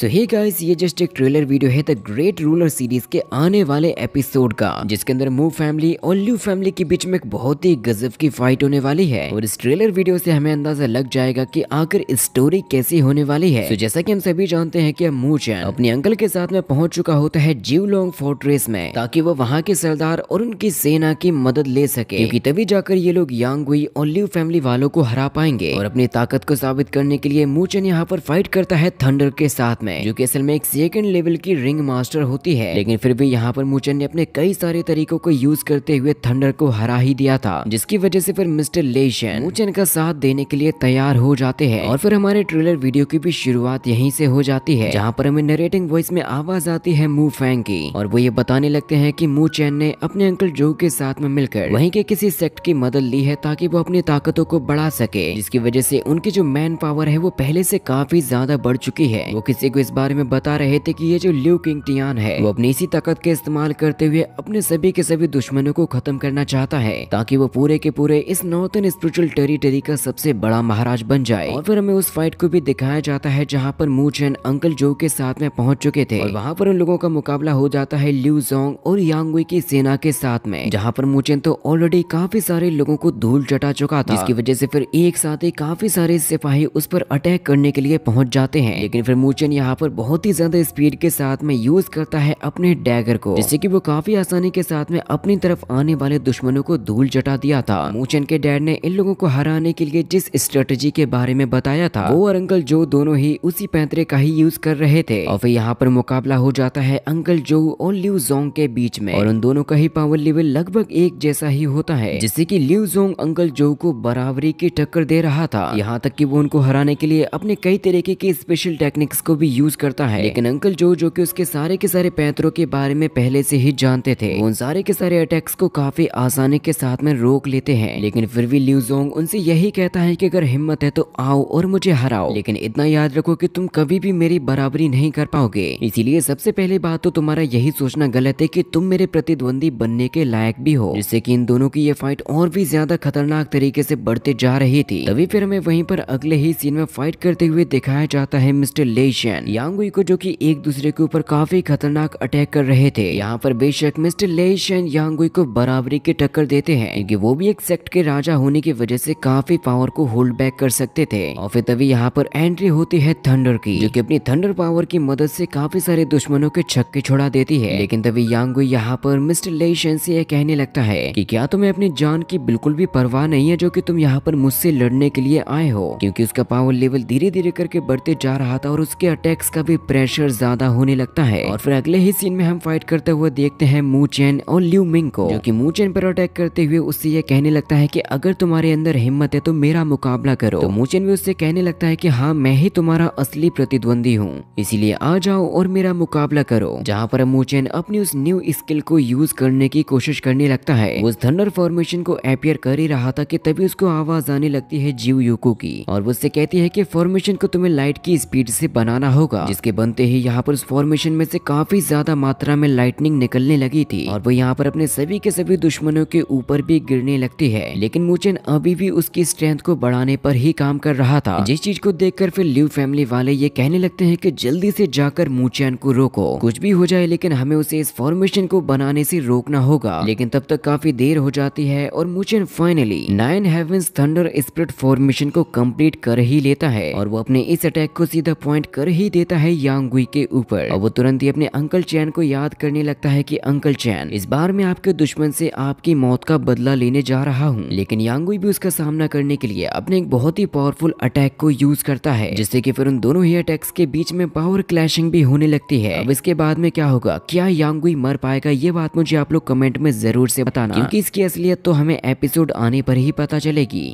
सो hey guys ये just एक trailer video है द ग्रेट रूलर सीरीज के आने वाले एपिसोड का जिसके अंदर मूव फैमिली और ल्यू फैमिली के बीच में एक बहुत ही गजब की फाइट होने वाली है और इस ट्रेलर वीडियो से हमें अंदाजा लग जाएगा कि आखिर स्टोरी कैसी होने वाली है तो so, जैसा कि हम सभी जानते हैं की मू चैन अपने अंकल के साथ में पहुंच चुका होता है जीवलोंग फोर्ट्रेस में ताकि वो वहाँ के सरदार और उनकी सेना की मदद ले सके क्यूँकी तभी जाकर ये लोग हुई और ल्यू फैमिली वालों को हरा पाएंगे और अपनी ताकत को साबित करने के लिए मूचन यहाँ पर फाइट करता है थंडर के साथ में जो कि असल में एक सेकेंड लेवल की रिंग मास्टर होती है लेकिन फिर भी यहाँ पर मुचन ने अपने कई सारे तरीकों को यूज करते हुए थंडर को हरा ही दिया था जिसकी वजह से फिर मिस्टर लेशन मुचन का साथ देने के लिए तैयार हो जाते हैं और फिर हमारे ट्रेलर वीडियो की भी शुरुआत यहीं से हो जाती है जहाँ पर हमें नरेटिंग वॉइस में आवाज आती है मू फैंग की और वो ये बताने लगते है की मू चैन ने अपने अंकल जो के साथ में मिलकर वही के किसी सेक्ट की मदद ली है ताकि वो अपनी ताकतों को बढ़ा सके जिसकी वजह से उनकी जो मैन पावर है वो पहले से काफी ज्यादा बढ़ चुकी है वो किसी को इस बारे में बता रहे थे कि ये जो लिव किंग टियान है वो अपनी इसी ताकत के इस्तेमाल करते हुए अपने सभी के सभी दुश्मनों को खत्म करना चाहता है ताकि वो पूरे के पूरे इस नॉर्थन स्पिरिचुअल टेरिटरी का सबसे बड़ा महाराज बन जाए और फिर हमें उस फाइट को भी दिखाया जाता है जहाँ पर मूचन अंकल जो के साथ में पहुंच चुके थे और वहाँ पर उन लोगों का मुकाबला हो जाता है ल्यू जोंग और यांगुई की सेना के साथ में जहाँ पर मूचन तो ऑलरेडी काफी सारे लोगों को धूल चटा चुका था जिसकी वजह से फिर एक साथ ही काफी सारे सिपाही उस पर अटैक करने के लिए पहुंच जाते हैं लेकिन फिर मूचन यहाँ पर बहुत ही ज्यादा स्पीड के साथ में यूज करता है अपने डैगर को जिससे की वो काफी आसानी के साथ में अपनी तरफ आने वाले दुश्मनों को धूल जटा दिया था मूचन के डैड ने इन लोगों को हराने के लिए जिस स्ट्रेटेजी के बारे में बताया था वो और अंकल जो दोनों ही उसी पैंतरे का ही यूज कर रहे थे और फिर यहाँ पर मुकाबला हो जाता है अंकल जो और लिव जोंग के बीच में और उन दोनों का ही पावर लेवल लगभग एक जैसा ही होता है जिससे कि लिव जोंग अंकल जो को बराबरी की टक्कर दे रहा था यहाँ तक कि वो उनको हराने के लिए अपने कई तरीके की स्पेशल टेक्निक्स को भी भी यूज करता है लेकिन अंकल जो जो कि उसके सारे के सारे पैंतरों के बारे में पहले से ही जानते थे उन सारे के सारे अटैक्स को काफी आसानी के साथ में रोक लेते हैं लेकिन फिर भी ल्यूजोंग उनसे यही कहता है की अगर हिम्मत है तो आओ और मुझे हराओ लेकिन इतना याद रखो की तुम कभी भी मेरी बराबरी नहीं कर पाओगे इसीलिए सबसे पहले बात तो तुम्हारा यही सोचना गलत है की तुम मेरे प्रतिद्वंदी बनने के लायक भी हो जिससे की इन दोनों की ये फाइट और भी ज्यादा खतरनाक तरीके से बढ़ते जा रही थी तभी फिर हमें वहीं पर अगले ही सीन में फाइट करते हुए दिखाया जाता है मिस्टर लेशन चैन यांगुई को जो कि एक दूसरे के ऊपर काफी खतरनाक अटैक कर रहे थे यहाँ पर बेशक मिस्टर लेन यांग यांगुई को बराबरी की टक्कर देते हैं क्योंकि वो भी एक सेक्ट के राजा होने की वजह से काफी पावर को होल्ड बैक कर सकते थे और फिर तभी यहाँ पर एंट्री होती है थंडर की जो की अपनी थंडर पावर की मदद से काफी सारे दुश्मनों के छक्के छोड़ा देती है लेकिन तभी यांगुई यहाँ पर मिस्टर ले से यह कहने लगता है की क्या तुम्हें अपनी जान की बिल्कुल भी परवाह नहीं है जो की तुम यहाँ पर मुझसे लड़ने के लिए आए हो क्यूँकी उसका पावर लेवल धीरे धीरे करके बढ़ते जा रहा था और उसके अटैक अटैक्स का भी प्रेशर ज्यादा होने लगता है और फिर अगले ही सीन में हम फाइट करते हुए देखते हैं मू चैन और ल्यू मिंग को जो कि मू चैन पर अटैक करते हुए उससे ये कहने लगता है कि अगर तुम्हारे अंदर हिम्मत है तो मेरा मुकाबला करो तो मू चैन भी उससे कहने लगता है कि हाँ मैं ही तुम्हारा असली प्रतिद्वंदी हूँ इसीलिए आ जाओ और मेरा मुकाबला करो जहाँ पर मू चैन अपनी उस न्यू स्किल को यूज करने की कोशिश करने लगता है उस थंडर फॉर्मेशन को अपियर कर ही रहा था कि तभी उसको आवाज आने लगती है जीव यूको की और उससे कहती है कि फॉर्मेशन को तुम्हें लाइट की स्पीड से बनाना होगा जिसके बनते ही यहाँ पर उस फॉर्मेशन में से काफी ज्यादा मात्रा में लाइटनिंग निकलने लगी थी और वो यहाँ पर अपने सभी के सभी दुश्मनों के ऊपर भी गिरने लगती है लेकिन मुचेन अभी भी उसकी स्ट्रेंथ को बढ़ाने पर ही काम कर रहा था जिस चीज को देख फिर लिव फैमिली वाले ये कहने लगते है की जल्दी से जाकर मूचैन को रोको कुछ भी हो जाए लेकिन हमें उसे इस फॉर्मेशन को बनाने से रोकना होगा लेकिन तब तक काफी देर हो जाती है और मूचैन finally nine heavens thunder spirit formation को कंप्लीट कर ही लेता है और वो अपने इस अटैक को सीधा पॉइंट कर ही गाली देता है यांग गुई के ऊपर और वो तुरंत ही अपने अंकल चैन को याद करने लगता है कि अंकल चैन इस बार मैं आपके दुश्मन से आपकी मौत का बदला लेने जा रहा हूँ लेकिन यांगुई भी उसका सामना करने के लिए अपने एक बहुत ही पावरफुल अटैक को यूज करता है जिससे की फिर उन दोनों ही अटैक्स के बीच में पावर क्लैशिंग भी होने लगती है अब इसके बाद में क्या होगा क्या यांगुई मर पाएगा ये बात मुझे आप लोग कमेंट में जरूर से बताना क्योंकि इसकी असलियत तो हमें एपिसोड आने पर ही पता चलेगी